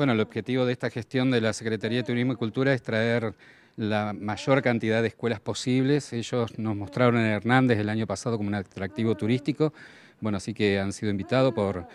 Bueno, el objetivo de esta gestión de la Secretaría de Turismo y Cultura es traer la mayor cantidad de escuelas posibles. Ellos nos mostraron en Hernández el año pasado como un atractivo turístico. Bueno, así que han sido invitados por,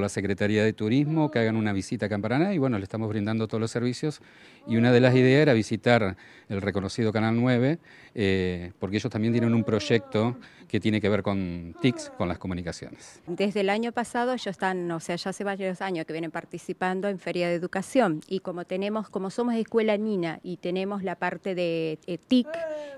la Secretaría de Turismo, que hagan una visita a Camparaná y bueno, le estamos brindando todos los servicios. Y una de las ideas era visitar el reconocido Canal 9, eh, porque ellos también tienen un proyecto que tiene que ver con TICS, con las comunicaciones. Desde el año pasado ellos están, o sea, ya hace varios años que vienen participando en Feria de Educación y como tenemos, como somos escuela nina y tenemos la parte de eh, TIC,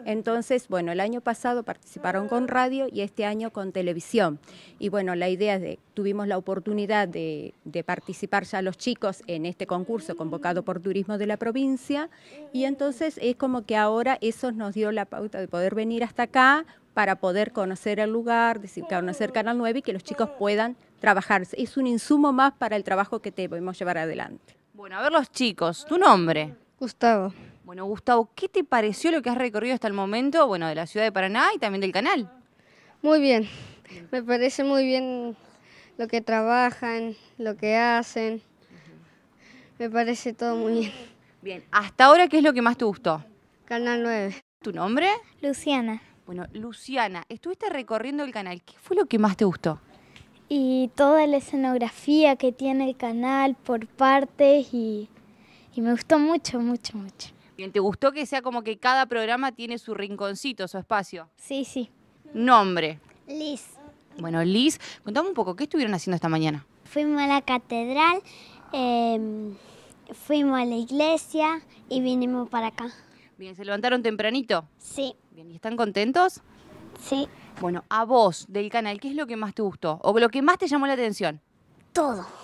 entonces, bueno, el año pasado participaron con radio y este año con televisión. Y bueno, la idea es de, tuvimos la oportunidad de, de participar ya los chicos en este concurso convocado por Turismo de la provincia y entonces es como que ahora eso nos dio la pauta de poder venir hasta acá, para poder conocer el lugar, conocer Canal 9 y que los chicos puedan trabajar. Es un insumo más para el trabajo que te podemos llevar adelante. Bueno, a ver los chicos, tu nombre. Gustavo. Bueno, Gustavo, ¿qué te pareció lo que has recorrido hasta el momento, bueno, de la ciudad de Paraná y también del canal? Muy bien, me parece muy bien lo que trabajan, lo que hacen, me parece todo muy bien. Bien, hasta ahora, ¿qué es lo que más te gustó? Canal 9. ¿Tu nombre? Luciana. Bueno, Luciana, estuviste recorriendo el canal. ¿Qué fue lo que más te gustó? Y toda la escenografía que tiene el canal por partes y, y me gustó mucho, mucho, mucho. Bien, ¿te gustó que sea como que cada programa tiene su rinconcito, su espacio? Sí, sí. Nombre. Liz. Bueno, Liz, contame un poco, ¿qué estuvieron haciendo esta mañana? Fuimos a la catedral, em, fuimos a la iglesia y vinimos para acá. ¿se levantaron tempranito? Sí. Bien, ¿y están contentos? Sí. Bueno, a vos del canal, ¿qué es lo que más te gustó? ¿O lo que más te llamó la atención? Todo.